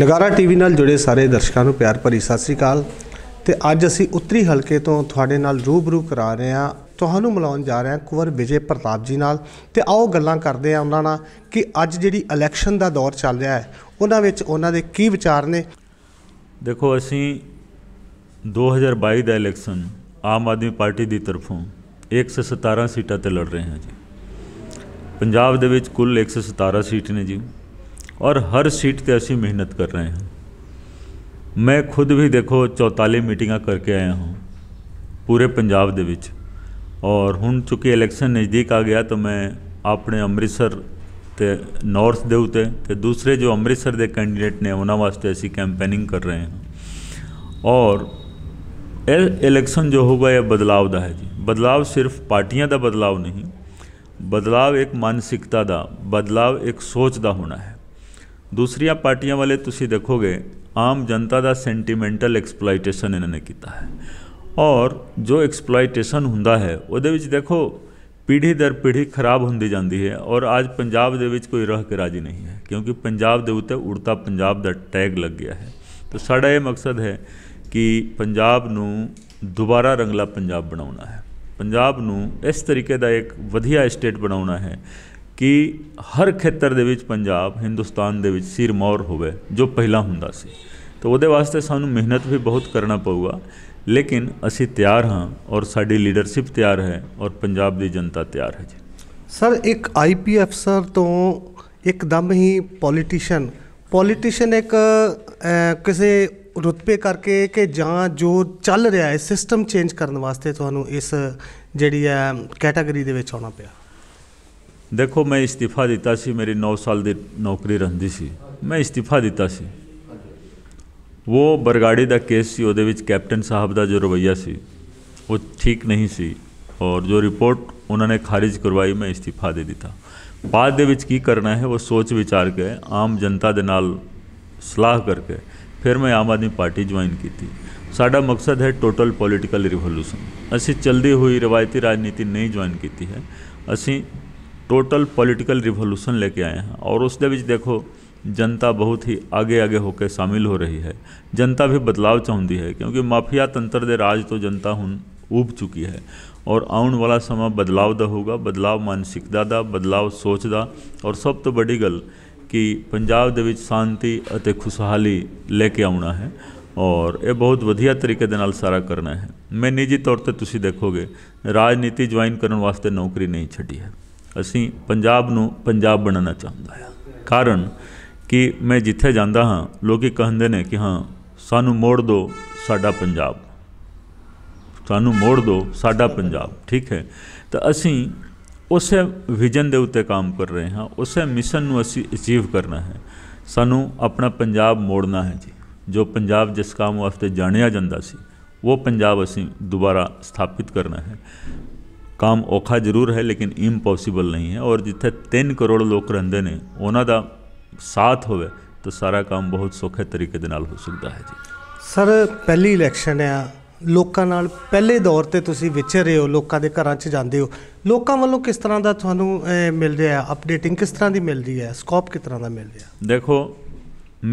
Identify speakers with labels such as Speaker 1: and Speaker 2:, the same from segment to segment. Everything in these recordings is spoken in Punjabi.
Speaker 1: ਨਗਾਰਾ ਟੀਵੀ ਨਾਲ ਜੁੜੇ ਸਾਰੇ ਦਰਸ਼ਕਾਂ ਨੂੰ ਪਿਆਰ ਭਰੀ ਸਤਿ ਸ੍ਰੀ ਅਕਾਲ ਤੇ ਅੱਜ ਅਸੀਂ ਉੱਤਰੀ ਹਲਕੇ ਤੋਂ ਤੁਹਾਡੇ ਨਾਲ ਰੂਬਰੂ ਕਰਾ ਰਹੇ ਹਾਂ ਤੁਹਾਨੂੰ ਮਿਲਾਉਣ ਜਾ ਰਹੇ ਹਾਂ ਕੁਵਰ ਵਿਜੇ ਪ੍ਰਤਾਪ ਜੀ ਨਾਲ ਤੇ ਆਓ ਗੱਲਾਂ ਕਰਦੇ ਹਾਂ ਉਹਨਾਂ ਨਾਲ ਕਿ ਅੱਜ ਜਿਹੜੀ ਇਲੈਕਸ਼ਨ ਦਾ ਦੌਰ ਚੱਲ ਰਿਹਾ ਹੈ ਉਹਨਾਂ ਵਿੱਚ ਉਹਨਾਂ ਦੇ ਕੀ ਵਿਚਾਰ ਨੇ
Speaker 2: ਦੇਖੋ ਅਸੀਂ 2022 ਦਾ ਇਲੈਕਸ਼ਨ ਆਮ ਆਦਮੀ ਪਾਰਟੀ ਦੀ ਤਰਫੋਂ 117 ਸੀਟਾਂ ਤੇ ਲੜ ਰਹੇ ਹਾਂ ਜੀ ਪੰਜਾਬ ਦੇ ਵਿੱਚ ਕੁੱਲ 117 ਸੀਟ ਨੇ ਜੀ ਔਰ ਹਰ ਸੀਟ ਤੇ ਅਸੀਂ ਮਿਹਨਤ ਕਰ ਰਹੇ ਹਾਂ ਮੈਂ ਖੁਦ ਵੀ ਦੇਖੋ 44 ਮੀਟਿੰਗਾਂ ਕਰਕੇ ਆਇਆ ਹਾਂ ਪੂਰੇ ਪੰਜਾਬ ਦੇ ਵਿੱਚ ਔਰ ਹੁਣ ਚੁੱਕੇ ਇਲੈਕਸ਼ਨ ਨਜ਼ਦੀਕ ਆ ਗਿਆ ਤਾਂ ਮੈਂ ਆਪਣੇ ਅੰਮ੍ਰਿਤਸਰ ਤੇ ਨਾਰਥ ਦੇ ਉਤੇ ਤੇ ਦੂਸਰੇ ਜੋ ਅੰਮ੍ਰਿਤਸਰ ਦੇ ਕੈਂਡੀਡੇਟ ਨੇ ਉਹਨਾਂ ਵਾਸਤੇ ਅਸੀਂ ਕੈਂਪੇਨਿੰਗ ਕਰ ਰਹੇ ਹਾਂ ਔਰ ਇਹ ਇਲੈਕਸ਼ਨ ਜੋ ਹੋਗਾ ਇਹ ਬਦਲਾਅ ਦਾ ਹੈ ਜੀ ਬਦਲਾਅ ਸਿਰਫ ਪਾਰਟੀਆਂ ਦਾ ਬਦਲਾਅ ਨਹੀਂ ਬਦਲਾਅ ਇੱਕ ਮਾਨਸਿਕਤਾ ਦਾ ਬਦਲਾਅ ਇੱਕ ਸੋਚ ਦਾ ਹੋਣਾ ਹੈ ਦੂਸਰੀਆਂ ਪਾਰਟੀਆਂ ਵਾਲੇ ਤੁਸੀਂ ਦੇਖੋਗੇ ਆਮ ਜਨਤਾ ਦਾ ਸੈਂਟੀਮੈਂਟਲ ਐਕਸਪਲੋਇਟੇਸ਼ਨ ਇਹਨਾਂ ਨੇ ਕੀਤਾ ਹੈ ਔਰ ਜੋ ਐਕਸਪਲੋਇਟੇਸ਼ਨ ਹੁੰਦਾ ਹੈ ਉਹਦੇ ਵਿੱਚ ਦੇਖੋ ਪੀੜ੍ਹੀ ਦਰ ਪੀੜ੍ਹੀ ਖਰਾਬ ਹੁੰਦੀ ਜਾਂਦੀ ਹੈ ਔਰ ਅੱਜ ਪੰਜਾਬ ਦੇ ਵਿੱਚ ਕੋਈ ਰਹਿ ਕੇ ਰਾਜੀ ਨਹੀਂ ਹੈ ਕਿਉਂਕਿ ਪੰਜਾਬ ਦੇ ਉੱਤੇ ਉੜਤਾ ਪੰਜਾਬ ਦਾ ਟੈਗ ਲੱਗ ਗਿਆ ਹੈ ਤਾਂ ਸਾਡਾ ਇਹ ਮਕਸਦ ਹੈ ਕਿ ਪੰਜਾਬ ਨੂੰ ਦੁਬਾਰਾ ਰੰਗਲਾ ਪੰਜਾਬ ਬਣਾਉਣਾ ਹੈ ਪੰਜਾਬ ਨੂੰ ਇਸ ਤਰੀਕੇ ਦਾ ਇੱਕ ਵਧੀਆ ਸਟੇਟ ਬਣਾਉਣਾ ਹੈ ਕਿ ਹਰ ਖੇਤਰ ਦੇ ਵਿੱਚ ਪੰਜਾਬ ਹਿੰਦੁਸਤਾਨ ਦੇ ਵਿੱਚ ਸਿਰਮੌਰ ਹੋਵੇ ਜੋ ਪਹਿਲਾਂ ਹੁੰਦਾ ਸੀ ਤਾਂ ਉਹਦੇ ਵਾਸਤੇ ਸਾਨੂੰ ਮਿਹਨਤ ਵੀ ਬਹੁਤ ਕਰਨਾ ਪਊਗਾ ਲੇਕਿਨ ਅਸੀਂ ਤਿਆਰ ਹਾਂ ਔਰ ਸਾਡੀ ਲੀਡਰਸ਼ਿਪ ਤਿਆਰ ਹੈ ਔਰ ਪੰਜਾਬ ਦੀ ਜਨਤਾ ਤਿਆਰ ਹੈ ਜੀ
Speaker 1: ਸਰ ਇੱਕ ਆਈਪੀ ਅਫਸਰ ਤੋਂ ਇੱਕਦਮ ਹੀ ਪੋਲੀਟੀਸ਼ੀਅਨ ਪੋਲੀਟੀਸ਼ੀਅਨ ਇੱਕ ਕਿਸੇ ਰੁਤਬੇ ਕਰਕੇ ਕਿ ਜਾਂ ਜੋ ਚੱਲ ਰਿਹਾ ਹੈ ਸਿਸਟਮ ਚੇਂਜ ਕਰਨ ਵਾਸਤੇ ਤੁਹਾਨੂੰ ਇਸ ਜਿਹੜੀ ਹੈ ਕੈਟਾਗਰੀ ਦੇ ਵਿੱਚ ਆਉਣਾ ਪਿਆ
Speaker 2: ਦੇਖੋ ਮੈਂ ਇਸਤੀਫਾ ਦਿੱਤਾ ਸੀ ਮੇਰੀ 9 ਸਾਲ ਦੀ ਨੌਕਰੀ ਰਹਿੰਦੀ ਸੀ ਮੈਂ ਇਸਤੀਫਾ ਦਿੱਤਾ ਸੀ ਉਹ ਬਰਗਾੜੀ ਦਾ ਕੇਸ ਸੀ ਉਹਦੇ ਵਿੱਚ ਕੈਪਟਨ ਸਾਹਿਬ ਦਾ ਜੋ ਰਵਈਆ ਸੀ ਉਹ ਠੀਕ ਨਹੀਂ ਸੀ ਔਰ ਜੋ ਰਿਪੋਰਟ ਉਹਨਾਂ ਨੇ ਖਾਰਜ ਕਰਵਾਈ ਮੈਂ ਇਸਤੀਫਾ ਦੇ ਦਿੱਤਾ ਬਾਅਦ ਦੇ ਵਿੱਚ ਕੀ ਕਰਨਾ ਹੈ ਉਹ ਸੋਚ ਵਿਚਾਰ ਕੇ ਆਮ ਜਨਤਾ ਦੇ ਨਾਲ ਸਲਾਹ ਕਰਕੇ ਫਿਰ ਮੈਂ ਆਮ ਆਦਮੀ ਪਾਰਟੀ ਜੁਆਇਨ ਕੀਤੀ ਸਾਡਾ ਮਕਸਦ ਹੈ ਟੋਟਲ ਪੋਲੀਟੀਕਲ ਰਿਵੋਲੂਸ਼ਨ ਅਸੀਂ ਚਲਦੀ ਹੋਈ ਰਵਾਇਤੀ ਰਾਜਨੀਤੀ ਨਹੀਂ ਜੁਆਇਨ ਕੀਤੀ ਹੈ ਅਸੀਂ टोटल पॉलिटिकल रिवोल्यूशन लेके आए हैं और उस बीच देखो जनता बहुत ही आगे आगे होकर शामिल हो रही है जनता भी बदलाव चाहती है क्योंकि माफिया तंत्र दे राज तो जनता हूँ उब चुकी है और आने वाला समय बदलाव द होगा बदलाव मानसिकता का बदलाव सोच का और सब तो बड़ी गल कि पंजाब के शांति खुशहाली लेके आना है और ये बहुत वधिया तरीके सारा करना है मैं निजी तौर पर तुम देखोगे राजनीति ज्वाइन करने वास्ते नौकरी नहीं छटी है ਅਸੀਂ ਪੰਜਾਬ ਨੂੰ ਪੰਜਾਬ ਬਣਾਉਣਾ ਚਾਹੁੰਦਾ ਹਾਂ ਕਾਰਨ ਕਿ ਮੈਂ ਜਿੱਥੇ ਜਾਂਦਾ ਹਾਂ ਲੋਕੀ ਕਹਿੰਦੇ ਨੇ ਕਿ ਹਾਂ ਸਾਨੂੰ ਮੋੜ ਦਿਓ ਸਾਡਾ ਪੰਜਾਬ ਸਾਨੂੰ ਮੋੜ ਦਿਓ ਸਾਡਾ ਪੰਜਾਬ ਠੀਕ ਹੈ ਤਾਂ ਅਸੀਂ ਉਸੇ ਵਿਜਨ ਦੇ ਉੱਤੇ ਕੰਮ ਕਰ ਰਹੇ ਹਾਂ ਉਸੇ ਮਿਸ਼ਨ ਨੂੰ ਅਸੀਂ ਅਚੀਵ ਕਰਨਾ ਹੈ ਸਾਨੂੰ ਆਪਣਾ ਪੰਜਾਬ ਮੋੜਨਾ ਹੈ ਜੀ ਜੋ ਪੰਜਾਬ ਜਿਸ ਕਾਮ ਵਾਸਤੇ ਜਾਣਿਆ ਜਾਂਦਾ ਸੀ ਉਹ ਪੰਜਾਬ ਅਸੀਂ ਦੁਬਾਰਾ ਸਥਾਪਿਤ ਕਰਨਾ ਹੈ ਕੰਮ ਔਖਾ ਜ਼ਰੂਰ ਹੈ ਲੇਕਿਨ ਇੰਪੋਸੀਬਲ ਨਹੀਂ ਹੈ ਔਰ ਜਿੱਥੇ 3 ਕਰੋੜ ਲੋਕ ਰਹਿੰਦੇ ਨੇ ਉਹਨਾਂ ਦਾ ਸਾਥ ਹੋਵੇ ਤਾਂ ਸਾਰਾ ਕੰਮ ਬਹੁਤ ਸੌਖੇ ਤਰੀਕੇ ਦੇ ਨਾਲ ਹੋ ਸਕਦਾ ਹੈ ਜੀ
Speaker 1: ਸਰ ਪਹਿਲੀ ਇਲੈਕਸ਼ਨ ਆ ਲੋਕਾਂ ਨਾਲ ਪਹਿਲੇ ਦੌਰ ਤੇ ਤੁਸੀਂ ਵਿਚਰ ਰਹੇ ਹੋ ਲੋਕਾਂ ਦੇ ਘਰਾਂ 'ਚ ਜਾਂਦੇ ਹੋ ਲੋਕਾਂ ਵੱਲੋਂ ਕਿਸ ਤਰ੍ਹਾਂ ਦਾ ਤੁਹਾਨੂੰ ਮਿਲ ਰਿਹਾ ਅਪਡੇਟਿੰਗ ਕਿਸ ਤਰ੍ਹਾਂ ਦੀ ਮਿਲਦੀ ਹੈ ਸਕੋਪ ਕਿਸ ਤਰ੍ਹਾਂ ਦਾ ਮਿਲ ਰਿਹਾ
Speaker 2: ਦੇਖੋ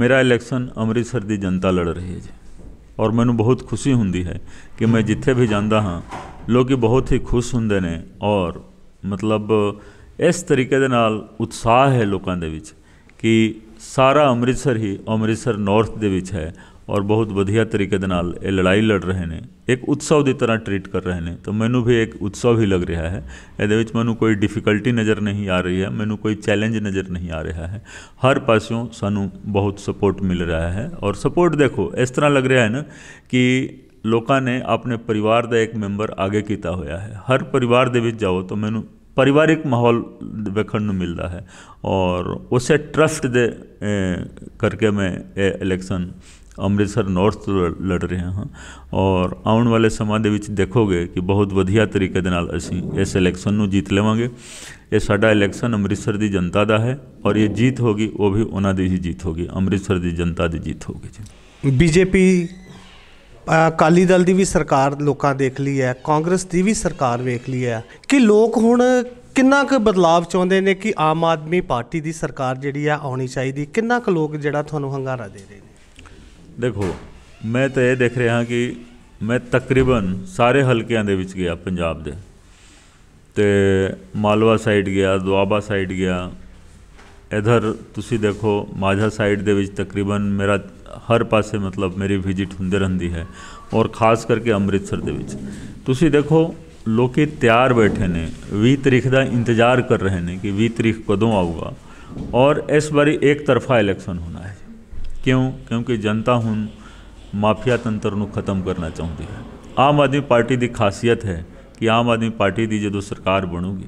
Speaker 2: ਮੇਰਾ ਇਲੈਕਸ਼ਨ ਅੰਮ੍ਰਿਤਸਰ ਦੀ ਜਨਤਾ ਲੜ ਰਹੀ ਹੈ ਜੀ ਔਰ ਮੈਨੂੰ ਬਹੁਤ ਖੁਸ਼ੀ ਹੁੰਦੀ ਹੈ ਕਿ ਮੈਂ ਜਿੱਥੇ ਵੀ ਜਾਂਦਾ ਹਾਂ ਲੋਕੀ ਬਹੁਤ ਹੀ ਖੁਸ਼ ਹੁੰਦੇ ਨੇ ਔਰ ਮਤਲਬ ਇਸ ਤਰੀਕੇ ਦੇ ਨਾਲ ਉਤਸ਼ਾਹ ਹੈ ਲੋਕਾਂ ਦੇ ਵਿੱਚ ਕਿ ਸਾਰਾ ਅੰਮ੍ਰਿਤਸਰ ਹੀ ਅੰਮ੍ਰਿਤਸਰ ਨਾਰਥ ਦੇ ਵਿੱਚ ਹੈ ਔਰ ਬਹੁਤ ਵਧੀਆ ਤਰੀਕੇ ਦੇ ਨਾਲ ਇਹ ਲੜਾਈ ਲੜ ਰਹੇ ਨੇ ਇੱਕ ਉਤਸਵ ਦੀ ਤਰ੍ਹਾਂ ਟ੍ਰੀਟ ਕਰ ਰਹੇ ਨੇ ਤਾਂ ਮੈਨੂੰ ਵੀ ਇੱਕ ਉਤਸਵ ਹੀ ਲੱਗ ਰਿਹਾ ਹੈ ਇਹਦੇ ਵਿੱਚ ਮੈਨੂੰ ਕੋਈ ਡਿਫਿਕਲਟੀ ਨਜ਼ਰ ਨਹੀਂ ਆ ਰਹੀ ਹੈ ਮੈਨੂੰ ਕੋਈ ਚੈਲੰਜ ਨਜ਼ਰ ਨਹੀਂ ਆ ਰਿਹਾ ਹੈ ਹਰ ਪਾਸਿਓਂ ਸਾਨੂੰ ਬਹੁਤ ਸਪੋਰਟ ਮਿਲ ਰਿਹਾ ਹੈ ਔਰ ਸਪੋਰਟ ਦੇਖੋ ਇਸ ਤਰ੍ਹਾਂ ਲੱਗ ਰਿਹਾ ਹੈ ਨਾ ਕਿ ਲੋਕਾਂ ਨੇ ਆਪਣੇ ਪਰਿਵਾਰ ਦਾ ਇੱਕ ਮੈਂਬਰ ਅੱਗੇ ਕੀਤਾ ਹੋਇਆ ਹੈ ਹਰ ਪਰਿਵਾਰ ਦੇ ਵਿੱਚ ਜਾਓ ਤਾਂ ਮੈਨੂੰ ਪਰਿਵਾਰਿਕ ਮਾਹੌਲ ਵੇਖਣ ਨੂੰ ਮਿਲਦਾ ਹੈ ਔਰ ਉਸੇ ਟਰਸਟ ਦੇ ਕਰਕੇ ਮੈਂ ਇਹ ਇਲੈਕਸ਼ਨ ਅੰਮ੍ਰਿਤਸਰ ਨਾਰਥ ਤੋਂ ਲੜ ਰਿਹਾ ਹਾਂ ਔਰ ਆਉਣ ਵਾਲੇ ਸਮਾਂ ਦੇ ਵਿੱਚ ਦੇਖੋਗੇ ਕਿ ਬਹੁਤ ਵਧੀਆ ਤਰੀਕੇ ਦੇ ਨਾਲ ਅਸੀਂ ਇਸ ਇਲੈਕਸ਼ਨ ਨੂੰ ਜਿੱਤ ਲਵਾਂਗੇ ਇਹ ਸਾਡਾ ਇਲੈਕਸ਼ਨ ਅੰਮ੍ਰਿਤਸਰ ਦੀ ਜਨਤਾ ਦਾ ਹੈ ਔਰ ਇਹ ਜਿੱਤ ਹੋਗੀ ਉਹ ਵੀ ਉਹਨਾਂ ਦੀ ਹੀ ਜਿੱਤ ਹੋਗੀ ਅੰਮ੍ਰਿਤਸਰ ਦੀ ਜਨਤਾ ਦੀ ਜਿੱਤ ਹੋਗੀ ਜੀ
Speaker 1: ਬੀਜੇਪੀ ਅਕਾਲੀ ਦਲ ਦੀ ਵੀ ਸਰਕਾਰ ਲੋਕਾਂ ਦੇਖ ਲਈ ਹੈ ਕਾਂਗਰਸ ਦੀ ਵੀ ਸਰਕਾਰ ਵੇਖ ਲਈ ਹੈ ਕਿ ਲੋਕ ਹੁਣ ਕਿੰਨਾ ਕੁ ਬਦਲਾਅ ਚਾਹੁੰਦੇ ਨੇ ਕਿ ਆਮ ਆਦਮੀ ਪਾਰਟੀ ਦੀ ਸਰਕਾਰ ਜਿਹੜੀ ਆ ਆਉਣੀ ਚਾਹੀਦੀ ਕਿੰਨਾ ਕੁ ਲੋਕ ਜਿਹੜਾ ਤੁਹਾਨੂੰ ਹੰਗਾਰਾ ਦੇ ਰਹੇ ਨੇ
Speaker 2: ਦੇਖੋ ਮੈਂ ਤਾਂ ਇਹ ਦੇਖ ਰਿਹਾ ਕਿ ਮੈਂ ਤਕਰੀਬਨ ਸਾਰੇ ਹਲਕਿਆਂ ਦੇ ਵਿੱਚ ਗਿਆ ਪੰਜਾਬ ਦੇ ਤੇ ਮਾਲਵਾ ਸਾਈਡ ਗਿਆ ਦੁਆਬਾ ਸਾਈਡ ਗਿਆ ਇਧਰ ਤੁਸੀਂ ਦੇਖੋ ਮਾਝਾ ਸਾਈਡ ਦੇ ਵਿੱਚ ਤਕਰੀਬਨ ਮੇਰਾ ਹਰ ਪਾਸੇ ਮਤਲਬ ਮੇਰੀ ਵਿਜ਼ਿਟ ਹੁੰਦੀ ਰਹਿੰਦੀ ਹੈ ਔਰ ਖਾਸ ਕਰਕੇ ਅੰਮ੍ਰਿਤਸਰ ਦੇ ਵਿੱਚ ਤੁਸੀਂ ਦੇਖੋ ਲੋਕੇ ਤਿਆਰ ਬੈਠੇ ਨੇ 20 ਤਰੀਕ ਦਾ ਇੰਤਜ਼ਾਰ ਕਰ ਰਹੇ ਨੇ ਕਿ 20 ਤਰੀਕ ਕਦੋਂ ਆਊਗਾ ਔਰ ਇਸ ਵਾਰੀ ਇੱਕ ਤਰਫਾ ਇਲੈਕਸ਼ਨ ਹੋਣਾ ਹੈ ਕਿਉਂ ਕਿਉਂਕਿ ਜਨਤਾ ਹੁਣ ਮਾਫੀਆ ਤੰਤਰ ਨੂੰ ਖਤਮ ਕਰਨਾ ਚਾਹੁੰਦੀ ਹੈ ਆਮ ਆਦਮੀ ਪਾਰਟੀ ਦੀ ਖਾਸੀਅਤ ਹੈ ਕਿ ਆਮ ਆਦਮੀ ਪਾਰਟੀ ਦੀ ਜਦੋਂ ਸਰਕਾਰ ਬਣੂਗੀ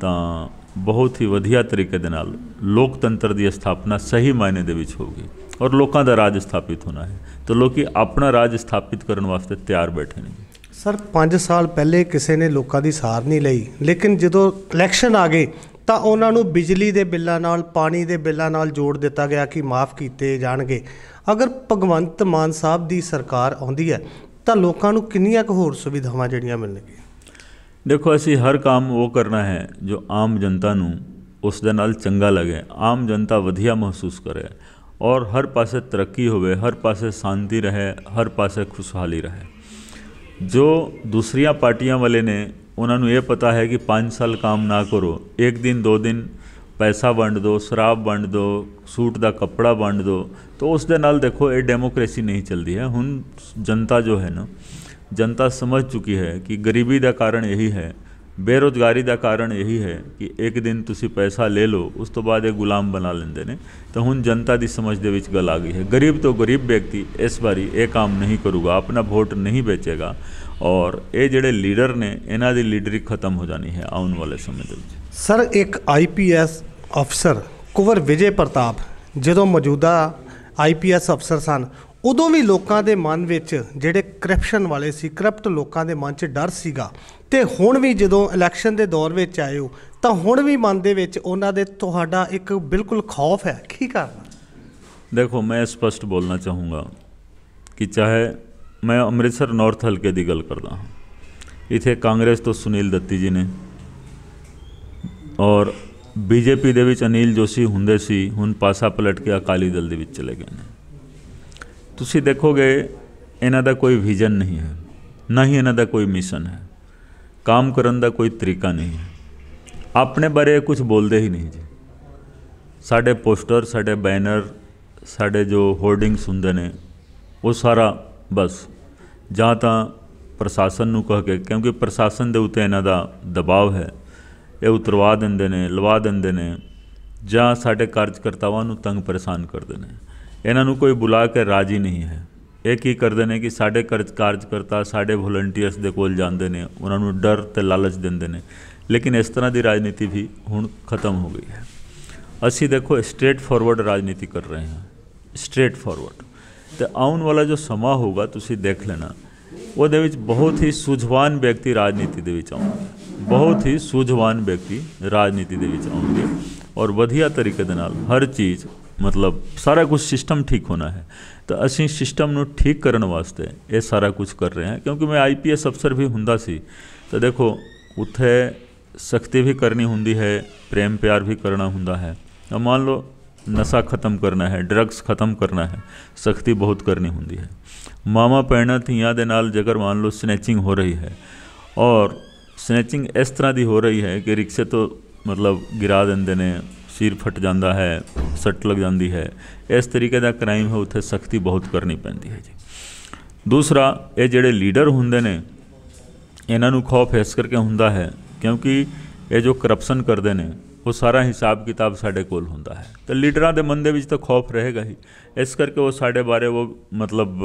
Speaker 2: ਤਾਂ ਬਹੁਤ ਹੀ ਵਧੀਆ ਤਰੀਕੇ ਦੇ ਨਾਲ ਲੋਕਤੰਤਰ ਦੀ ਸਥਾਪਨਾ ਸਹੀ ਮਾਇਨੇ ਦੇ ਵਿੱਚ ਹੋਗੀ ਔਰ ਲੋਕਾਂ ਦਾ ਰਾਜ ਸਥਾਪਿਤ ਹੋਣਾ ਹੈ ਤਾਂ ਲੋਕੀ ਆਪਣਾ ਰਾਜ ਸਥਾਪਿਤ ਕਰਨ ਵਾਸਤੇ ਤਿਆਰ ਬੈਠੇ ਨੇ
Speaker 1: ਸਰ 5 ਸਾਲ ਪਹਿਲੇ ਕਿਸੇ ਨੇ ਲੋਕਾਂ ਦੀ ਸਾਰ ਨਹੀਂ ਲਈ ਲੇਕਿਨ ਜਦੋਂ ਇਲੈਕਸ਼ਨ ਆ ਗਏ ਤਾਂ ਉਹਨਾਂ ਨੂੰ ਬਿਜਲੀ ਦੇ ਬਿੱਲਾਂ ਨਾਲ ਪਾਣੀ ਦੇ ਬਿੱਲਾਂ ਨਾਲ ਜੋੜ ਦਿੱਤਾ ਗਿਆ ਕਿ ਮਾਫ ਕੀਤੇ ਜਾਣਗੇ ਅਗਰ ਭਗਵੰਤ ਮਾਨ ਸਾਹਿਬ ਦੀ ਸਰਕਾਰ ਆਉਂਦੀ ਹੈ ਤਾਂ ਲੋਕਾਂ ਨੂੰ ਕਿੰਨੀਆਂ ਕੁ ਹੋਰ ਸੁਵਿਧਾਵਾਂ ਜਿਹੜੀਆਂ ਮਿਲਣਗੀਆਂ
Speaker 2: ਦੇਖੋ ਅਸੀਂ ਹਰ ਕੰਮ ਉਹ ਕਰਨਾ ਹੈ ਜੋ ਆਮ ਜਨਤਾ ਨੂੰ ਉਸ ਦੇ ਨਾਲ ਚੰਗਾ ਲੱਗੇ ਆਮ ਜਨਤਾ ਵਧੀਆ ਮਹਿਸੂਸ ਕਰੇ ਔਰ ਹਰ ਪਾਸੇ ਤਰੱਕੀ ਹੋਵੇ ਹਰ ਪਾਸੇ ਸ਼ਾਂਤੀ ਰਹੇ ਹਰ ਪਾਸੇ ਖੁਸ਼ਹਾਲੀ ਰਹੇ ਜੋ ਦੂਸਰੀਆਂ ਪਾਰਟੀਆਂ ਵਾਲੇ ਨੇ ਉਹਨਾਂ ਨੂੰ ਇਹ ਪਤਾ ਹੈ ਕਿ 5 ਸਾਲ ਕੰਮ ਨਾ ਕਰੋ ਇੱਕ ਦਿਨ ਦੋ ਦਿਨ ਪੈਸਾ ਵੰਡ ਦੋ ਸ਼ਰਾਬ ਵੰਡ ਦੋ ਸੂਟ ਦਾ ਕੱਪੜਾ ਵੰਡ ਦੋ ਤਾਂ ਉਸ ਦੇ ਨਾਲ ਦੇਖੋ ਇਹ ਡੈਮੋਕ੍ਰੇਸੀ ਨਹੀਂ ਚੱਲਦੀ ਹੈ ਹੁਣ ਜਨਤਾ ਜੋ ਹੈ ਨਾ ਜਨਤਾ ਸਮਝ ਚੁੱਕੀ ਹੈ ਕਿ ਗਰੀਬੀ ਦਾ ਕਾਰਨ ਇਹੀ ਹੈ ਬੇਰੋਜ਼ਗਾਰੀ ਦਾ ਕਾਰਨ ਇਹੀ ਹੈ ਕਿ ਇੱਕ ਦਿਨ ਤੁਸੀਂ ਪੈਸਾ ਲੈ ਲਓ ਉਸ ਤੋਂ ਬਾਅਦ ਇਹ ਗੁਲਾਮ ਬਣਾ ਲੈਂਦੇ ਨੇ ਤਾਂ ਹੁਣ ਜਨਤਾ ਦੀ ਸਮਝ ਦੇ ਵਿੱਚ ਗੱਲ ਆ ਗਈ ਹੈ ਗਰੀਬ ਤੋਂ ਗਰੀਬ ਵਿਅਕਤੀ ਇਸ ਵਾਰੀ ਇਹ ਕੰਮ ਨਹੀਂ ਕਰੂਗਾ ਆਪਣਾ ਵੋਟ ਨਹੀਂ ਵੇਚੇਗਾ ਔਰ ਇਹ ਜਿਹੜੇ ਲੀਡਰ ਨੇ ਇਹਨਾਂ ਦੀ ਲੀਡਰੀ ਖਤਮ ਹੋ ਜਾਣੀ ਹੈ ਆਉਣ ਵਾਲੇ ਸਮੇਂ ਦੇ ਵਿੱਚ
Speaker 1: ਸਰ ਇੱਕ ਆਈਪੀਐਸ ਅਫਸਰ ਕੁਵਰ ਵਿਜੇ ਪ੍ਰਤਾਪ ਜਦੋਂ ਮੌਜੂਦਾ ਆਈਪੀਐਸ ਅਫਸਰ ਸਨ ਉਦੋਂ ਵੀ ਲੋਕਾਂ ਦੇ ਮਨ ਵਿੱਚ ਜਿਹੜੇ ਕ੍ਰਿਪਸ਼ਨ ਵਾਲੇ ਸੀ ਕ੍ਰਿਪਟ ਲੋਕਾਂ ਦੇ ਮਨ 'ਚ ਡਰ ਸੀਗਾ ਤੇ ਹੁਣ ਵੀ ਜਦੋਂ ਇਲੈਕਸ਼ਨ ਦੇ ਦੌਰ ਵਿੱਚ ਆਏ ਹੋ ਤਾਂ ਹੁਣ ਵੀ ਮਨ ਦੇ ਵਿੱਚ ਉਹਨਾਂ ਦੇ ਤੁਹਾਡਾ ਇੱਕ ਬਿਲਕੁਲ ਖੌਫ ਹੈ ਕੀ ਕਰਨਾ
Speaker 2: ਦੇਖੋ ਮੈਂ ਸਪਸ਼ਟ ਬੋਲਣਾ ਚਾਹੂੰਗਾ ਕਿ ਚਾਹੇ ਮੈਂ ਅੰਮ੍ਰਿਤਸਰ ਨਾਰਥ ਹਲਕੇ ਦੀ ਗੱਲ ਕਰਦਾ ਹਾਂ ਇਥੇ ਕਾਂਗਰਸ ਤੋਂ ਸੁਨੀਲ ਦੱਤੀ ਜੀ ਨੇ ਔਰ ਬੀਜੇਪੀ ਦੇ ਵਿੱਚ ਅਨਿਲ ਜੋਸ਼ੀ ਹੁੰਦੇ ਸੀ ਹੁਣ ਪਾਸਾ ਪਲਟ ਕੇ ਅਕਾਲੀ ਦਲ ਦੇ ਵਿੱਚ ਚਲੇ ਗਏ ਨੇ ਤੁਸੀਂ ਦੇਖੋਗੇ ਇਹਨਾਂ ਦਾ ਕੋਈ ਵਿਜ਼ਨ ਨਹੀਂ ਹੈ ਨਾ ਹੀ ਇਹਨਾਂ ਦਾ ਕੋਈ ਮਿਸ਼ਨ ਹੈ ਕੰਮ ਕਰਨ ਦਾ ਕੋਈ ਤਰੀਕਾ ਨਹੀਂ ਹੈ ਆਪਣੇ ਬਾਰੇ ਕੁਝ ਬੋਲਦੇ ਹੀ ਨਹੀਂ ਜੀ ਸਾਡੇ ਪੋਸਟਰ ਸਾਡੇ ਬੈਨਰ ਸਾਡੇ ਜੋ ਹੋਰਡਿੰਗਸ ਹੁੰਦੇ ਨੇ ਉਹ ਸਾਰਾ ਬਸ ਜਾਂ ਤਾਂ ਪ੍ਰਸ਼ਾਸਨ ਨੂੰ ਕਹ ਕੇ ਕਿਉਂਕਿ ਪ੍ਰਸ਼ਾਸਨ ਦੇ ਉੱਤੇ ਇਹਨਾਂ ਦਾ ਦਬਾਅ ਹੈ ਇਹ ਉਤਰਵਾ ਦਿੰਦੇ ਨੇ ਲਵਾ ਦਿੰਦੇ ਨੇ ਜਾਂ ਸਾਡੇ ਕਾਰਜਕਰਤਾਵਾਂ ਨੂੰ ਤੰਗ ਪਰੇਸ਼ਾਨ ਕਰਦੇ ਨੇ ਇਹਨਾਂ ਨੂੰ ਕੋਈ ਬੁਲਾ ਕੇ ਰਾਜੀ ਨਹੀਂ ਹੈ ਇਹ ਕੀ ਕਰਦੇ ਨੇ ਕਿ ਸਾਡੇ ਕਾਰਜਕਰਤਾ ਸਾਡੇ ਵੋਲੰਟੀਅਰਸ ਦੇ ਕੋਲ ਜਾਂਦੇ ਨੇ ਉਹਨਾਂ ਨੂੰ ਡਰ ਤੇ ਲਾਲਚ ਦਿੰਦੇ ਨੇ ਲੇਕਿਨ ਇਸ ਤਰ੍ਹਾਂ ਦੀ ਰਾਜਨੀਤੀ ਵੀ ਹੁਣ ਖਤਮ ਹੋ ਗਈ ਹੈ ਅਸੀਂ ਦੇਖੋ ਸਟ੍ਰੇਟ ਫਾਰਵਰਡ ਰਾਜਨੀਤੀ ਕਰ ਰਹੇ ਹਾਂ ਸਟ੍ਰੇਟ ਫਾਰਵਰਡ ਤੇ ਆਉਣ ਵਾਲਾ ਜੋ ਸਮਾਂ ਹੋਗਾ ਤੁਸੀਂ ਦੇਖ ਲੈਣਾ ਉਹਦੇ ਵਿੱਚ ਬਹੁਤ ਹੀ ਸੁਝਵਾਨ ਵਿਅਕਤੀ ਰਾਜਨੀਤੀ ਦੇ ਵਿੱਚ ਆਉਣਗੇ ਬਹੁਤ ਹੀ ਸੁਝਵਾਨ ਵਿਅਕਤੀ ਰਾਜਨੀਤੀ ਦੇ ਵਿੱਚ ਆਉਣਗੇ ਔਰ ਵਧੀਆ ਤਰੀਕੇ ਦੇ ਨਾਲ ਹਰ ਚੀਜ਼ ਮਤਲਬ ਸਾਰਾ ਕੁਝ ਸਿਸਟਮ ਠੀਕ ਹੋਣਾ ਹੈ ਤਾਂ ਅਸੀਂ ਸਿਸਟਮ ਨੂੰ ਠੀਕ ਕਰਨ ਵਾਸਤੇ ਇਹ ਸਾਰਾ ਕੁਝ ਕਰ ਰਹੇ ਹਾਂ ਕਿਉਂਕਿ ਮੈਂ ਆਈਪੀਐਸ ਅਫਸਰ ਵੀ ਹੁੰਦਾ ਸੀ ਤਾਂ ਦੇਖੋ ਉੱਥੇ ਸਖਤੀ ਵੀ ਕਰਨੀ ਹੁੰਦੀ ਹੈ ਪ੍ਰੇਮ ਪਿਆਰ ਵੀ ਕਰਨਾ ਹੁੰਦਾ ਹੈ ਤਾਂ ਮੰਨ ਲਓ ਨਸ਼ਾ ਖਤਮ ਕਰਨਾ ਹੈ ਡਰੱਗਸ ਖਤਮ ਕਰਨਾ ਹੈ ਸਖਤੀ ਬਹੁਤ ਕਰਨੀ ਹੁੰਦੀ ਹੈ ਮਾਮਾ ਪੈਣਾ ਧੀਆਂ ਦੇ ਨਾਲ ਜੇਕਰ ਮੰਨ ਲਓ ਸਨੈਚਿੰਗ ਹੋ ਰਹੀ ਹੈ ਔਰ ਸਨੈਚਿੰਗ ਇਸ ਤਰ੍ਹਾਂ ਦੀ ਹੋ ਰਹੀ ਹੈ ਕਿ ਰਿਕਸ਼ੇ ਤੋਂ ਮਤਲਬ ਗਿਰਾ ਦਿੰਦੇ ਨੇ ਸਿਰ ਫਟ ਜਾਂਦਾ ਹੈ ਸੱਟ ਲੱਗ ਜਾਂਦੀ ਹੈ ਇਸ ਤਰੀਕੇ ਦਾ ਕ੍ਰਾਈਮ ਹੈ ਉੱਥੇ ਸਖਤੀ ਬਹੁਤ ਕਰਨੀ ਪੈਂਦੀ ਹੈ ਜੀ ਦੂਸਰਾ ਇਹ ਜਿਹੜੇ ਲੀਡਰ ਹੁੰਦੇ ਨੇ ਇਹਨਾਂ ਨੂੰ ਖੌਫ ਇਸ ਕਰਕੇ ਹੁੰਦਾ ਹੈ ਕਿਉਂਕਿ ਇਹ ਜੋ ਕਰਪਸ਼ਨ ਕਰਦੇ ਨੇ ਉਹ ਸਾਰਾ ਹਿਸਾਬ ਕਿਤਾਬ ਸਾਡੇ ਕੋਲ ਹੁੰਦਾ ਹੈ ਤਾਂ ਲੀਡਰਾਂ ਦੇ ਮਨ ਦੇ ਵਿੱਚ ਤਾਂ ਖੌਫ ਰਹੇਗਾ ਹੀ ਇਸ ਕਰਕੇ ਉਹ ਸਾਡੇ ਬਾਰੇ ਉਹ ਮਤਲਬ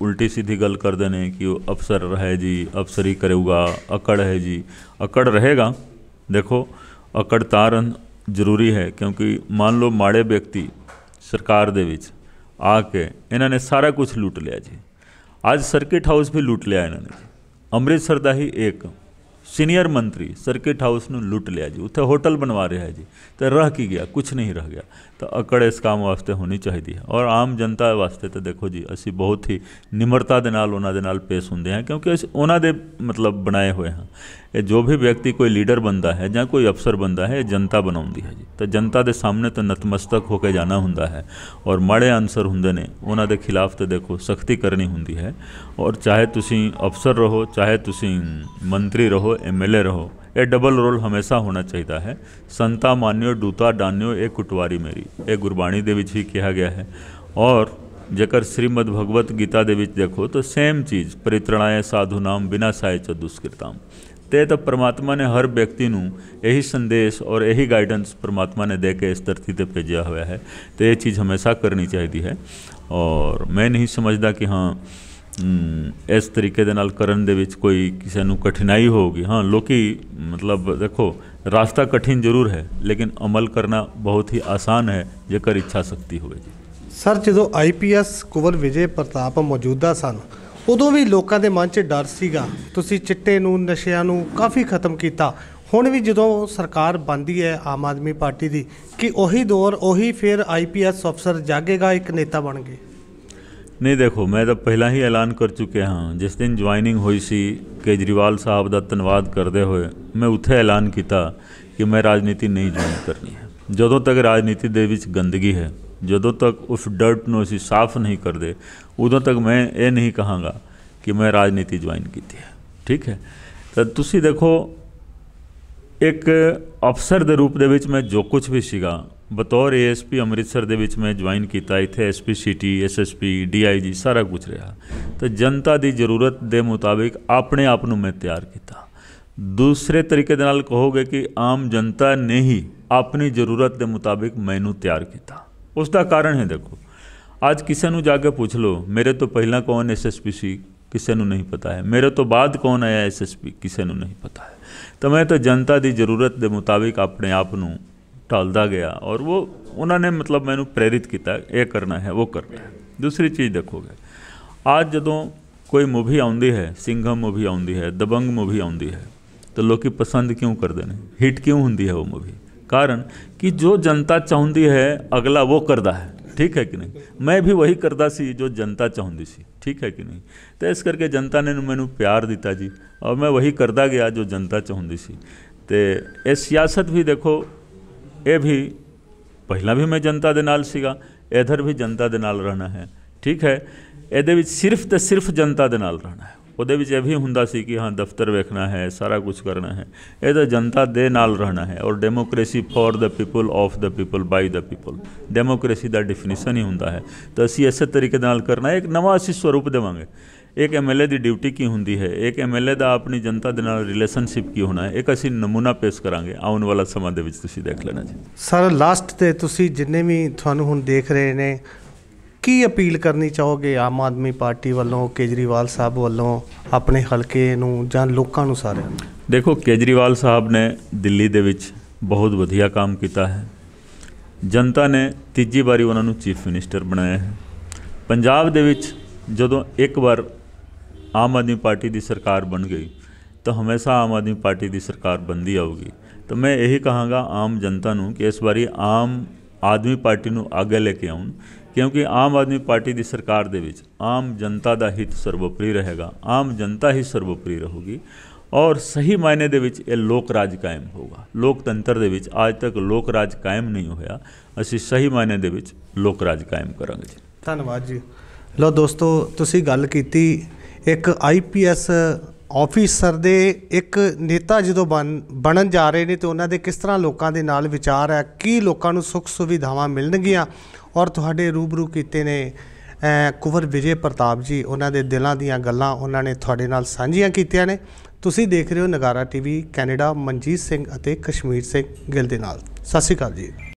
Speaker 2: ਉਲਟੀ ਸਿੱਧੀ ਗੱਲ ਕਰਦੇ ਨੇ ਕਿ ਉਹ ਅਫਸਰ ਹੈ ਜੀ ਅਫਸਰੀ ਕਰੇਗਾ ਅਕੜ ਹੈ ਜੀ ਅਕੜ ਰਹੇਗਾ ਦੇਖੋ ਅਕੜ ਤਾਰਨ ਜ਼ਰੂਰੀ ਹੈ ਕਿਉਂਕਿ ਮੰਨ ਲਓ ਮਾੜੇ ਵਿਅਕਤੀ ਸਰਕਾਰ ਦੇ ਵਿੱਚ ਆ ਕੇ ਇਹਨਾਂ ਨੇ ਸਾਰਾ ਕੁਝ ਲੁੱਟ ਲਿਆ ਜੀ ਅੱਜ ਸਰਕਟ ਹਾਊਸ ਵੀ ਲੁੱਟ ਲਿਆ ਇਹਨਾਂ ਨੇ ਅੰਮ੍ਰਿਤਸਰ ਦਾ ਹੀ ਇੱਕ ਸੀਨੀਅਰ ਮੰਤਰੀ ਸਰਕਟ ਹਾਊਸ ਨੂੰ ਲੁੱਟ ਲਿਆ ਜੀ ਉੱਥੇ ਹੋਟਲ ਬਣਵਾ ਰਿਹਾ ਜੀ ਤੇ ਰਹਿ ਕੀ ਗਿਆ ਕੁਝ ਨਹੀਂ ਰਹਿ ਗਿਆ तो अकड़ इस काम वास्ते होनी चाहिए और आम जनता वास्ते तो देखो जी असी बहुत ही निम्रता के नाल उन्होंने नाल पेश होंगे हैं क्योंकि उन्होंने मतलब बनाए हुए हैं जो भी व्यक्ति कोई लीडर बनता है ज कोई अफसर बनता है जनता बना है जी तो जनता के सामने तो नतमस्तक होकर जाना हों और माड़े आंसर होंगे ने उन्होंने खिलाफ तो देखो सख्ती करनी होंगी है और चाहे तुम अफसर रहो चाहे तुम मंत्री रहो एम एल ए रहो ਇਹ ਡਬਲ ਰੋਲ ਹਮੇਸ਼ਾ ਹੋਣਾ ਚਾਹੀਦਾ ਹੈ ਸੰਤਾ ਮਾਨਿਓ ਦੂਤਾ ਡਾਨਿਓ ਇਹ ਕੁਟਵਾਰੀ ਮੇਰੀ ਇਹ ਗੁਰਬਾਣੀ ਦੇ ਵਿੱਚ ਹੀ ਕਿਹਾ ਗਿਆ ਹੈ ਔਰ ਜੇਕਰ ਸ੍ਰੀਮਦ ਭਗਵਤ ਗੀਤਾ ਦੇ ਵਿੱਚ ਦੇਖੋ ਤਾਂ ਸੇਮ ਚੀਜ਼ ਪਰਿਤ੍ਰਣਾਏ ਸਾਧੂ ਨਾਮ ਬਿਨਾ ਚ ਦੁਸਕਿਰਤਾਮ ਤੇ ਤਾਂ ਪ੍ਰਮਾਤਮਾ ਨੇ ਹਰ ਵਿਅਕਤੀ ਨੂੰ ਇਹੀ ਸੰਦੇਸ਼ ਔਰ ਇਹੀ ਗਾਈਡੈਂਸ ਪ੍ਰਮਾਤਮਾ ਨੇ ਦੇ ਕੇ ਇਸ ਧਰਤੀ ਤੇ ਭੇਜਿਆ ਹੋਇਆ ਹੈ ਤੇ ਇਹ ਚੀਜ਼ ਹਮੇਸ਼ਾ ਕਰਨੀ ਚਾਹੀਦੀ ਹੈ ਔਰ ਮੈਂ ਨਹੀਂ ਸਮਝਦਾ ਕਿ ਹਾਂ ਇਸ ਤਰੀਕੇ ਦੇ ਨਾਲ ਕਰਨ ਦੇ ਵਿੱਚ ਕੋਈ ਕਿਸੇ ਨੂੰ ਕਠਿਨਾਈ ਹੋਊਗੀ ਹਾਂ ਲੋਕੀ ਮਤਲਬ ਦੇਖੋ ਰਾਸਤਾ ਕਠਿਨ ਜ਼ਰੂਰ ਹੈ ਲੇਕਿਨ ਅਮਲ ਕਰਨਾ ਬਹੁਤ ਹੀ ਆਸਾਨ ਹੈ ਜੇਕਰ ਇੱਛਾ ਸ਼ਕਤੀ ਹੋਵੇ ਜੀ
Speaker 1: ਸਰ ਜਦੋਂ ਆਈਪੀਐਸ ਕੁਵਲ ਵਿਜੇ ਪ੍ਰਤਾਪ ਮੌਜੂਦਾ ਸਨ ਉਦੋਂ ਵੀ ਲੋਕਾਂ ਦੇ ਮਨ 'ਚ ਡਰ ਸੀਗਾ ਤੁਸੀਂ ਚਿੱਟੇ ਨੂੰ ਨਸ਼ਿਆਂ ਨੂੰ ਕਾਫੀ ਖਤਮ ਕੀਤਾ ਹੁਣ ਵੀ ਜਦੋਂ ਸਰਕਾਰ ਬੰਦੀ ਹੈ ਆਮ ਆਦਮੀ ਪਾਰਟੀ ਦੀ ਕਿ ਉਹੀ ਦੌਰ ਉਹੀ ਫਿਰ ਆਈਪੀਐਸ ਅਫਸਰ ਜਾਗੇਗਾ ਇੱਕ ਨੇਤਾ ਬਣ ਕੇ
Speaker 2: ਨਹੀਂ ਦੇਖੋ ਮੈਂ ਤਾਂ ਪਹਿਲਾਂ ਹੀ ਐਲਾਨ ਕਰ ਚੁੱਕਿਆ ਹਾਂ ਜਿਸ ਦਿਨ ਜੁਆਇਨਿੰਗ ਹੋਈ ਸੀ ਕੇਜਰੀਵਾਲ ਸਾਹਿਬ ਦਾ ਧੰਨਵਾਦ ਕਰਦੇ ਹੋਏ ਮੈਂ ਉੱਥੇ ਐਲਾਨ ਕੀਤਾ ਕਿ ਮੈਂ ਰਾਜਨੀਤੀ ਨਹੀਂ ਜੁਆਇਨ ਕਰਨੀ ਹੈ ਜਦੋਂ ਤੱਕ ਰਾਜਨੀਤੀ ਦੇ ਵਿੱਚ ਗੰਦਗੀ ਹੈ ਜਦੋਂ ਤੱਕ ਉਸ ਡਰਟ ਨੂੰ ਅਸੀਂ ਸਾਫ਼ ਨਹੀਂ ਕਰਦੇ ਉਦੋਂ ਤੱਕ ਮੈਂ ਇਹ ਨਹੀਂ ਕਹਾਂਗਾ ਕਿ ਮੈਂ ਰਾਜਨੀਤੀ ਜੁਆਇਨ ਕੀਤੀ ਹੈ ਠੀਕ ਹੈ ਤਾਂ ਤੁਸੀਂ ਦੇਖੋ ਇੱਕ ਅਫਸਰ ਦੇ ਰੂਪ ਦੇ ਵਿੱਚ ਮੈਂ ਜੋ ਕੁਝ ਵੀ ਸੀਗਾ ਬਤੌਰ ਏਐਸਪੀ ਅੰਮ੍ਰਿਤਸਰ ਦੇ ਵਿੱਚ ਮੈਂ ਜੁਆਇਨ ਕੀਤਾ ਇੱਥੇ ਐਸਪੀ ਸਿਟੀ ਐਸਐਸਪੀ ਡੀਆਈਜੀ ਸਾਰਾ ਕੁਝ ਰਿਹਾ ਤਾਂ ਜਨਤਾ ਦੀ ਜ਼ਰੂਰਤ ਦੇ ਮੁਤਾਬਿਕ ਆਪਣੇ ਆਪ ਨੂੰ ਮੈਂ ਤਿਆਰ ਕੀਤਾ ਦੂਸਰੇ ਤਰੀਕੇ ਦੇ ਨਾਲ ਕਹੋਗੇ ਕਿ ਆਮ ਜਨਤਾ ਨੇ ਹੀ ਆਪਣੀ ਜ਼ਰੂਰਤ ਦੇ ਮੁਤਾਬਿਕ ਮੈਨੂੰ ਤਿਆਰ ਕੀਤਾ ਉਸ ਦਾ ਕਾਰਨ ਹੈ ਦੇਖੋ ਅੱਜ ਕਿਸੇ ਨੂੰ ਜਾ ਕੇ ਪੁੱਛ ਲਓ ਮੇਰੇ ਤੋਂ ਪਹਿਲਾਂ ਕੌਣ ਐਸਐਸਪੀ ਸੀ ਕਿਸੇ ਨੂੰ ਨਹੀਂ ਪਤਾ ਹੈ ਮੇਰੇ ਤੋਂ ਬਾਅਦ ਕੌਣ ਆਇਆ ਐਸਐਸਪੀ ਕਿਸੇ ਨੂੰ ਨਹੀਂ ਪਤਾ ਹੈ ਤਾਂ ਮੈਂ ਤਾਂ ਜਨਤਾ ਦੀ ਜ਼ਰੂਰਤ ਦੇ ਮੁਤਾਬਿਕ ਆਪਣੇ ਆਪ ਨੂੰ ਟਲਦਾ ਗਿਆ ਔਰ ਉਹ ਉਹਨਾਂ ਨੇ ਮਤਲਬ ਮੈਨੂੰ ਪ੍ਰੇਰਿਤ ਕੀਤਾ ਇਹ ਕਰਨਾ ਹੈ ਉਹ ਕਰਨਾ ਹੈ ਦੂਸਰੀ ਚੀਜ਼ ਦੇਖੋਗੇ ਅੱਜ ਜਦੋਂ ਕੋਈ ਮੂਵੀ ਆਉਂਦੀ ਹੈ ਸਿੰਘਮ ਮੂਵੀ ਆਉਂਦੀ ਹੈ ਦਬੰਗ ਮੂਵੀ ਆਉਂਦੀ ਹੈ ਤਾਂ ਲੋਕੀ ਪਸੰਦ ਕਿਉਂ ਕਰਦੇ ਨੇ ਹਿੱਟ ਕਿਉਂ ਹੁੰਦੀ ਹੈ ਉਹ ਮੂਵੀ कारण कि जो जनता चाहती है अगला वो करता है ठीक है कि नहीं मैं भी वही करता सी जो जनता चाहती सी ठीक है कि नहीं तो इस करके जनता ने मैंने प्यार दिता जी और मैं वही करता गया जो जनता चाहती सी तो ये सियासत भी देखो ਇਹ ਵੀ ਪਹਿਲਾਂ ਵੀ ਮੈਂ ਜਨਤਾ ਦੇ ਨਾਲ ਸੀਗਾ ਇਧਰ ਵੀ ਜਨਤਾ ਦੇ ਨਾਲ ਰਹਿਣਾ ਹੈ ਠੀਕ ਹੈ ਇਹਦੇ ਵਿੱਚ ਸਿਰਫ ਤੇ ਸਿਰਫ ਜਨਤਾ ਦੇ ਨਾਲ ਰਹਿਣਾ ਹੈ ਉਹਦੇ ਵਿੱਚ ਇਹ ਵੀ ਹੁੰਦਾ ਸੀ ਕਿ ਹਾਂ ਦਫ਼ਤਰ ਵੇਖਣਾ ਹੈ ਸਾਰਾ ਕੁਝ ਕਰਨਾ ਹੈ ਇਹ ਤਾਂ ਜਨਤਾ ਦੇ ਨਾਲ ਰਹਿਣਾ ਹੈ ਔਰ democracy for the people of the people by the people democracy ਦਾ ਡਿਫੀਨੀਸ਼ਨ ਹੀ ਹੁੰਦਾ ਹੈ ਤਾਂ ਅਸੀਂ ਇਸੇ ਤਰੀਕੇ ਨਾਲ ਕਰਨਾ ਇੱਕ ਨਵਾਂ ਅਸੀਂ ਸਰੂਪ ਦੇਵਾਂਗੇ ਇੱਕ ਐਮਐਲਏ ਦੀ ਡਿਊਟੀ ਕੀ ਹੁੰਦੀ ਹੈ ਇੱਕ ਐਮਐਲਏ ਦਾ ਆਪਣੀ ਜਨਤਾ ਦੇ ਨਾਲ ਰਿਲੇਸ਼ਨਸ਼ਿਪ ਕੀ ਹੋਣਾ ਹੈ ਇੱਕ ਅਸੀਂ ਨਮੂਨਾ ਪੇਸ਼ ਕਰਾਂਗੇ ਆਉਣ ਵਾਲਾ ਸਮਾਂ ਦੇ ਵਿੱਚ ਤੁਸੀਂ ਦੇਖ ਲੈਣਾ ਜੀ
Speaker 1: ਸਰ ਲਾਸਟ ਤੇ ਤੁਸੀਂ ਜਿੰਨੇ ਵੀ ਤੁਹਾਨੂੰ ਹੁਣ ਦੇਖ ਰਹੇ ਨੇ ਕੀ ਅਪੀਲ ਕਰਨੀ ਚਾਹੋਗੇ ਆਮ ਆਦਮੀ ਪਾਰਟੀ ਵੱਲੋਂ ਕੇਜਰੀਵਾਲ ਸਾਹਿਬ ਵੱਲੋਂ ਆਪਣੇ ਹਲਕੇ ਨੂੰ ਜਾਂ ਲੋਕਾਂ ਨੂੰ ਸਾਰਿਆਂ ਨੂੰ
Speaker 2: ਦੇਖੋ ਕੇਜਰੀਵਾਲ ਸਾਹਿਬ ਨੇ ਦਿੱਲੀ ਦੇ ਵਿੱਚ ਬਹੁਤ ਵਧੀਆ ਕੰਮ ਕੀਤਾ ਹੈ ਜਨਤਾ ਨੇ ਤੀਜੀ ਵਾਰੀ ਉਹਨਾਂ ਨੂੰ ਚੀਫ ਮਿਨਿਸਟਰ ਬਣਾਇਆ ਹੈ ਪੰਜਾਬ ਦੇ ਵਿੱਚ ਜਦੋਂ ਇੱਕ ਵਾਰ ਆਮ ਆਦਮੀ ਪਾਰਟੀ ਦੀ ਸਰਕਾਰ ਬਣ ਗਈ ਤਾਂ ਹਮੇਸ਼ਾ ਆਮ ਆਦਮੀ ਪਾਰਟੀ ਦੀ ਸਰਕਾਰ ਬੰਦੀ ਆਊਗੀ ਤਾਂ ਮੈਂ ਇਹੀ ਕਹਾਂਗਾ ਆਮ ਜਨਤਾ ਨੂੰ ਕਿ ਇਸ ਵਾਰੀ ਆਮ ਆਦਮੀ ਪਾਰਟੀ ਨੂੰ ਅੱਗੇ ਲੈ ਕੇ ਆਉਣ ਕਿਉਂਕਿ ਆਮ ਆਦਮੀ ਪਾਰਟੀ ਦੀ ਸਰਕਾਰ ਦੇ ਵਿੱਚ ਆਮ ਜਨਤਾ ਦਾ ਹਿੱਤ ਸਰਵੋਪਰੀ ਰਹੇਗਾ ਆਮ ਜਨਤਾ ਹੀ ਸਰਵੋਪਰੀ ਰਹੂਗੀ ਔਰ ਸਹੀ ਮਾਇਨੇ ਦੇ ਵਿੱਚ ਇਹ ਲੋਕ ਰਾਜ ਕਾਇਮ ਹੋਗਾ ਲੋਕਤੰਤਰ ਦੇ ਵਿੱਚ ਅੱਜ ਤੱਕ ਲੋਕ ਰਾਜ ਕਾਇਮ ਨਹੀਂ ਹੋਇਆ ਅਸੀਂ ਸਹੀ ਮਾਇਨੇ ਦੇ ਵਿੱਚ ਲੋਕ ਰਾਜ ਕਾਇਮ ਕਰਾਂਗੇ ਜੀ
Speaker 1: ਧੰਨਵਾਦ ਜੀ ਲੋ ਦੋਸਤੋ ਤੁਸੀਂ ਗੱਲ ਕੀਤੀ ਇੱਕ ਆਈਪੀਐਸ ਆਫੀਸਰ ਦੇ ਇੱਕ ਨੇਤਾ ਜਦੋਂ ਬਣਨ ਜਾ ਰਹੇ ਨੇ ਤੇ ਉਹਨਾਂ ਦੇ ਕਿਸ ਤਰ੍ਹਾਂ ਲੋਕਾਂ ਦੇ ਨਾਲ ਵਿਚਾਰ ਹੈ ਕੀ ਲੋਕਾਂ ਨੂੰ ਸੁੱਖ ਸੁਵਿਧਾਵਾਂ ਮਿਲਣਗੀਆਂ ਔਰ ਤੁਹਾਡੇ ਰੂਬਰੂ ਕੀਤੇ ਨੇ ਕੁਵਰ ਵਿਜੇ ਪ੍ਰਤਾਪ ਜੀ ਉਹਨਾਂ ਦੇ ਦਿਲਾਂ ਦੀਆਂ ਗੱਲਾਂ ਉਹਨਾਂ ਨੇ ਤੁਹਾਡੇ ਨਾਲ ਸਾਂਝੀਆਂ ਕੀਤੀਆਂ ਨੇ ਤੁਸੀਂ ਦੇਖ ਰਹੇ ਹੋ ਨਗਾਰਾ ਟੀਵੀ ਕੈਨੇਡਾ ਮਨਜੀਤ ਸਿੰਘ ਅਤੇ ਕਸ਼ਮੀਰ ਸਿੰਘ ਗਿੱਲ ਦੇ ਨਾਲ ਸਤਿ ਸ਼੍ਰੀ ਅਕਾਲ ਜੀ